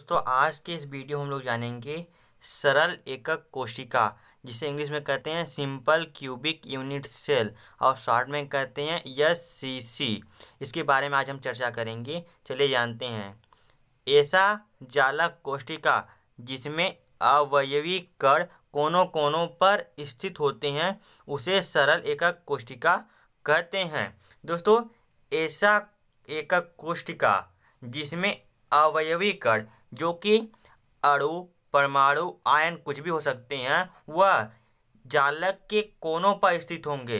दोस्तों आज के इस वीडियो में हम लोग जानेंगे सरल एकक कोशिका जिसे इंग्लिश में कहते हैं सिंपल क्यूबिक यूनिट सेल और शॉर्ट में कहते हैं यस सी सी इसके बारे में आज हम चर्चा करेंगे चलिए जानते हैं ऐसा जालक कोशिका जिसमें अवयवी कण कोनों कोनों पर स्थित होते हैं उसे सरल एकक कोष्टिका कहते हैं दोस्तों ऐसा एकक कोष्टिका जिसमें अवयवी कण जो कि अणु परमाणु आयन कुछ भी हो सकते हैं वह जालक के कोनों पर स्थित होंगे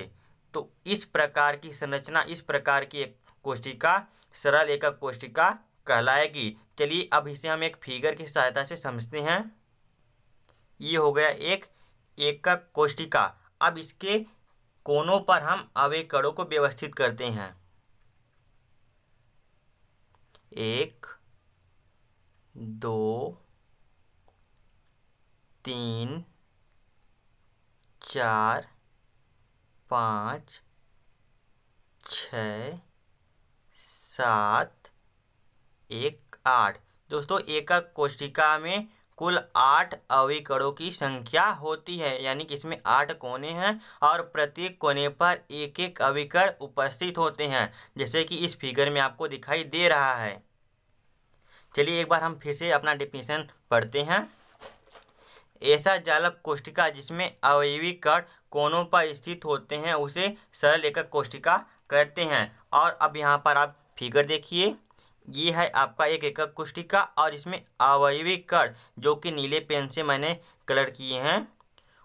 तो इस प्रकार की संरचना इस प्रकार की एक कोष्टिका सरल एकक कोष्टिका कहलाएगी चलिए अब इसे हम एक फिगर की सहायता से समझते हैं ये हो गया एक एकक कोष्टिका अब इसके कोनों पर हम अवेकड़ों को व्यवस्थित करते हैं एक दो तीन चार पाँच छ सात एक आठ दोस्तों एकक कोशिका में कुल आठ अविकड़ों की संख्या होती है यानी कि इसमें आठ कोने हैं और प्रत्येक कोने पर एक एक अविकड़ उपस्थित होते हैं जैसे कि इस फिगर में आपको दिखाई दे रहा है चलिए एक बार हम फिर से अपना डिफिनेशन पढ़ते हैं ऐसा जालक कोष्टिका जिसमें अवयवी कर कोनों पर स्थित होते हैं उसे सरल एकक कोष्टिका कहते हैं और अब यहाँ पर आप फिगर देखिए ये है आपका एक एकक कोष्टिका और इसमें अवयवी कण जो कि नीले पेन से मैंने कलर किए हैं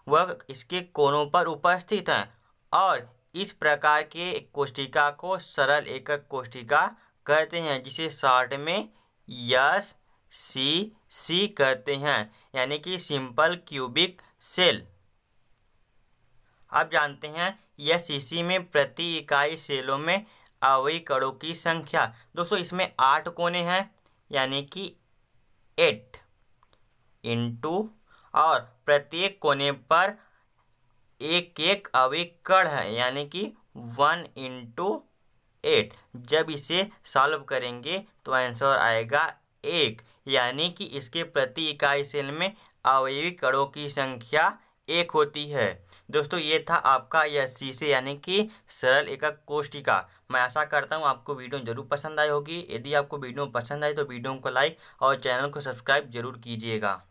वह इसके कोनों पर उपस्थित हैं और इस प्रकार के कोष्टिका को सरल एकक कोष्टिका कहते हैं जिसे शॉर्ट में यस सी सी कहते हैं यानी कि सिंपल क्यूबिक सेल आप जानते हैं यस सीसी में प्रति इकाई सेलों में अवयी कणों की संख्या दोस्तों इसमें आठ कोने हैं यानी कि एट इंटू और प्रत्येक कोने पर एक एक अवयी कण है यानी कि वन इंटू एट जब इसे सॉल्व करेंगे तो आंसर आएगा एक यानी कि इसके प्रति इकाई सेल में अवयवी कणों की संख्या एक होती है दोस्तों ये था आपका यह सी से यानी कि सरल एकक कोष्टिका मैं आशा करता हूँ आपको वीडियो जरूर पसंद आई होगी यदि आपको वीडियो पसंद आए तो वीडियो को लाइक और चैनल को सब्सक्राइब जरूर कीजिएगा